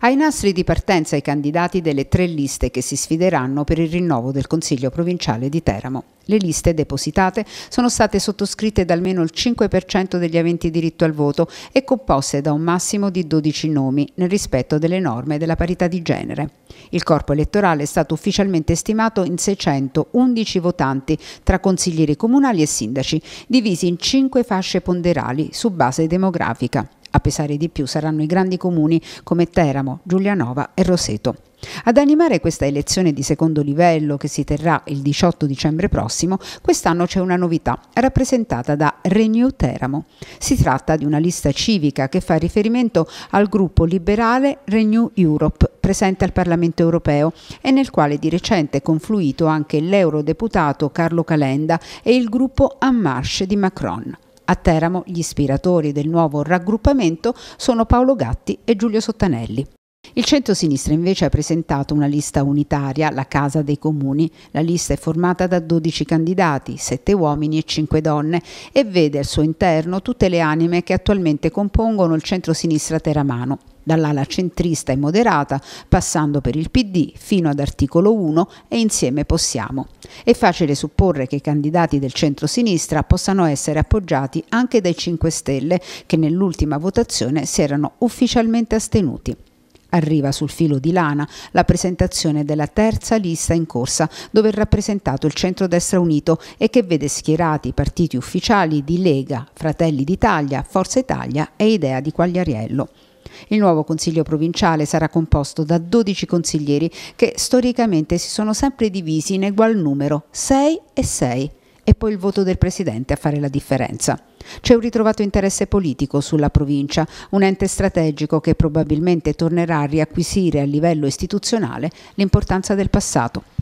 ai nastri di partenza i candidati delle tre liste che si sfideranno per il rinnovo del Consiglio provinciale di Teramo. Le liste depositate sono state sottoscritte da almeno il 5% degli aventi diritto al voto e composte da un massimo di 12 nomi nel rispetto delle norme della parità di genere. Il corpo elettorale è stato ufficialmente stimato in 611 votanti tra consiglieri comunali e sindaci, divisi in 5 fasce ponderali su base demografica pesare di più saranno i grandi comuni come Teramo, Giulianova e Roseto. Ad animare questa elezione di secondo livello che si terrà il 18 dicembre prossimo, quest'anno c'è una novità rappresentata da Renew Teramo. Si tratta di una lista civica che fa riferimento al gruppo liberale Renew Europe presente al Parlamento europeo e nel quale di recente è confluito anche l'eurodeputato Carlo Calenda e il gruppo En Marche di Macron. A Teramo gli ispiratori del nuovo raggruppamento sono Paolo Gatti e Giulio Sottanelli. Il centro-sinistra invece ha presentato una lista unitaria, la Casa dei Comuni. La lista è formata da 12 candidati, 7 uomini e 5 donne e vede al suo interno tutte le anime che attualmente compongono il centro-sinistra teramano dall'ala centrista e moderata, passando per il PD fino ad articolo 1 e insieme possiamo. È facile supporre che i candidati del centro-sinistra possano essere appoggiati anche dai 5 Stelle, che nell'ultima votazione si erano ufficialmente astenuti. Arriva sul filo di lana la presentazione della terza lista in corsa dove è rappresentato il centrodestra unito e che vede schierati i partiti ufficiali di Lega, Fratelli d'Italia, Forza Italia e Idea di Quagliariello. Il nuovo Consiglio provinciale sarà composto da 12 consiglieri che storicamente si sono sempre divisi in egual numero 6 e 6 tempo il voto del Presidente a fare la differenza. C'è un ritrovato interesse politico sulla provincia, un ente strategico che probabilmente tornerà a riacquisire a livello istituzionale l'importanza del passato.